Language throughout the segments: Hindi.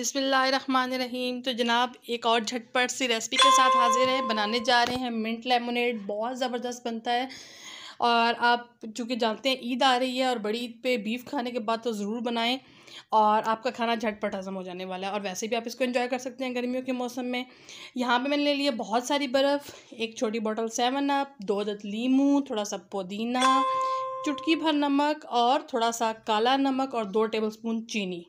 बिसमीम तो जनाब एक और झटपट सी रेसिपी के साथ हाजिर है बनाने जा रहे हैं मिंट लेमोनेड बहुत ज़बरदस्त बनता है और आप चूँकि जानते हैं ईद आ रही है और बड़ी ईद पे बीफ खाने के बाद तो ज़रूर बनाएं और आपका खाना झटपट हज़म हो जाने वाला है और वैसे भी आप इसको एंजॉय कर सकते हैं गर्मियों के मौसम में यहाँ पे मैंने ले लिया बहुत सारी बर्फ़ एक छोटी बोतल सेवन अप दो अदद लीमू थोड़ा सा पुदीना चुटकी भर नमक और थोड़ा सा काला नमक और दो स्पून चीनी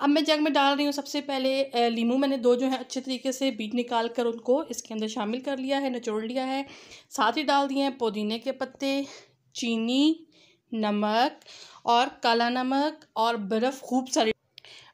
अब मैं जग में डाल रही हूँ सबसे पहले लीमू मैंने दो जो है अच्छे तरीके से बीट निकाल कर उनको इसके अंदर शामिल कर लिया है निचोड़ लिया है साथ ही डाल दिए हैं पुदीने के पत्ते चीनी नमक और काला नमक और बर्फ़ खूब सारी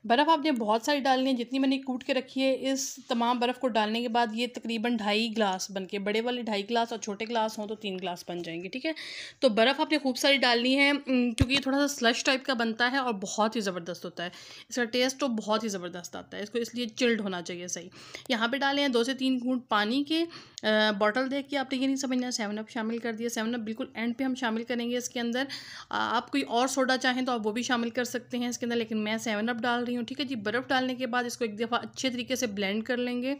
बर्फ़ आपने बहुत सारी डालनी है जितनी मैंने कूट के रखी है इस तमाम बर्फ़ को डालने के बाद ये तकरीबन ढाई ग्लास बन के बड़े वाले ढाई ग्लास और छोटे ग्लास हों तो तीन ग्लास बन जाएंगे ठीक है तो बर्फ़ आपने खूब सारी डालनी है क्योंकि ये थोड़ा सा स्लश टाइप का बनता है और बहुत ही ज़बरदस्त होता है इसका टेस्ट तो बहुत ही ज़बरदस्त आता है इसको इसलिए चिल्ड होना चाहिए सही यहाँ पर डाले हैं दो से तीन घूट पानी के बॉटल देख के आपने ये नहीं समझना सेवन अप शामिल कर दिया सेवन अप बिल्कुल एंड पे हम शामिल करेंगे इसके अंदर आप कोई और सोडा चाहें तो आप वो भी शामिल कर सकते हैं इसके अंदर लेकिन मैं सेवन अप डाल रही हूँ ठीक है जी बर्फ़ डालने के बाद इसको एक दफ़ा अच्छे तरीके से ब्लेंड कर लेंगे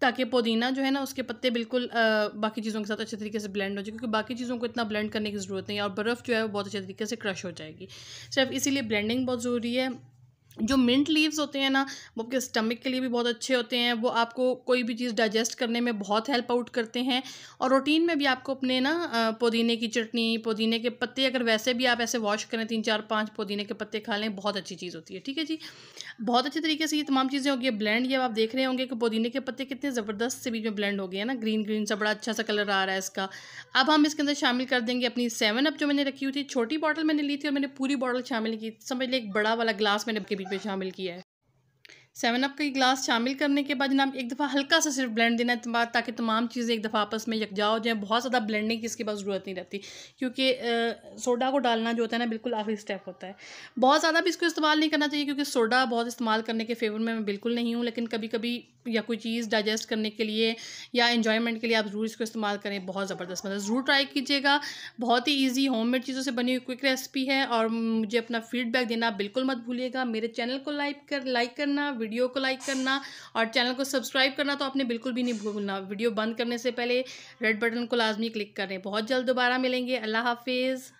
ताकि पुदीना जो है ना उसके पत्ते बिल्कुल आ, बाकी चीज़ों के साथ अच्छे तरीके से ब्लेंड हो जाए क्योंकि बाकी चीज़ों को इतना ब्लेंड करने की ज़रूरत नहीं है और बर्फ़ जो है वो बहुत अच्छे तरीके से क्रश हो जाएगी सिर्फ इसीलिए ब्लेंडिंग बहुत ज़रूरी है जो मिंट लीव्स होते हैं ना वो आपके स्टमक के लिए भी बहुत अच्छे होते हैं वो आपको कोई भी चीज़ डाइजेस्ट करने में बहुत हेल्प आउट करते हैं और रूटीन में भी आपको अपने ना पुदीने की चटनी पुदीने के पत्ते अगर वैसे भी आप ऐसे वॉश करें तीन चार पाँच पुदीने के पत्ते खा लें बहुत अच्छी चीज़ होती है ठीक है जी बहुत अच्छे तरीके से ये तमाम चीज़ें होगी ब्लेंड ये आप देख रहे होंगे कि पुदीने के पत्ते कितने ज़बरदस्त से बीच में ब्लेंड हो गए हैं ना ग्रीन ग्रीन सा बड़ा अच्छा सा कलर आ रहा है इसका अब हम इसके अंदर शामिल कर देंगे अपनी सेवन अप जो मैंने रखी हुई थी छोटी बॉटल मैंने ली थी और मैंने पूरी बॉटल शामिल की समझ ली एक बड़ा वाला ग्लास मैंने बिल्कुल पे शामिल किया है सेवन अप का गिलास शामिल करने के बाद जनाब एक दफ़ा हल्का सा सिर्फ ब्लेंड देना है तो ताकि तमाम चीज़ें एक दफ़ा आपस में यकजा हो जाए बहुत ज़्यादा ब्लेंडिंग की इसके बाद ज़रूरत नहीं रहती क्योंकि सोडा को डालना जो होता है ना बिल्कुल आखिरी स्टेप होता है बहुत ज़्यादा भी इसको इस्तेमाल नहीं करना चाहिए क्योंकि सोडा बहुत इस्तेमाल करने के फेवर में मैं बिल्कुल नहीं हूँ लेकिन कभी कभी या कोई चीज़ डाइजेस्ट करने के लिए या इन्जॉयमेंट के लिए आप ज़रूर इसको इस्तेमाल करें बहुत ज़बरदस्त मतलब ज़रूर ट्राई कीजिएगा बहुत ही ईजी मेड चीज़ों से बनी हुई क्विक रेसिपी है और मुझे अपना फीडबैक देना बिल्कुल मत भूलिएगा मेरे चैनल को लाइक कर लाइक करना वीडियो को लाइक करना और चैनल को सब्सक्राइब करना तो आपने बिल्कुल भी नहीं भूलना वीडियो बंद करने से पहले रेड बटन को लाजमी क्लिक करें बहुत जल्द दोबारा मिलेंगे अल्लाह हाफिज़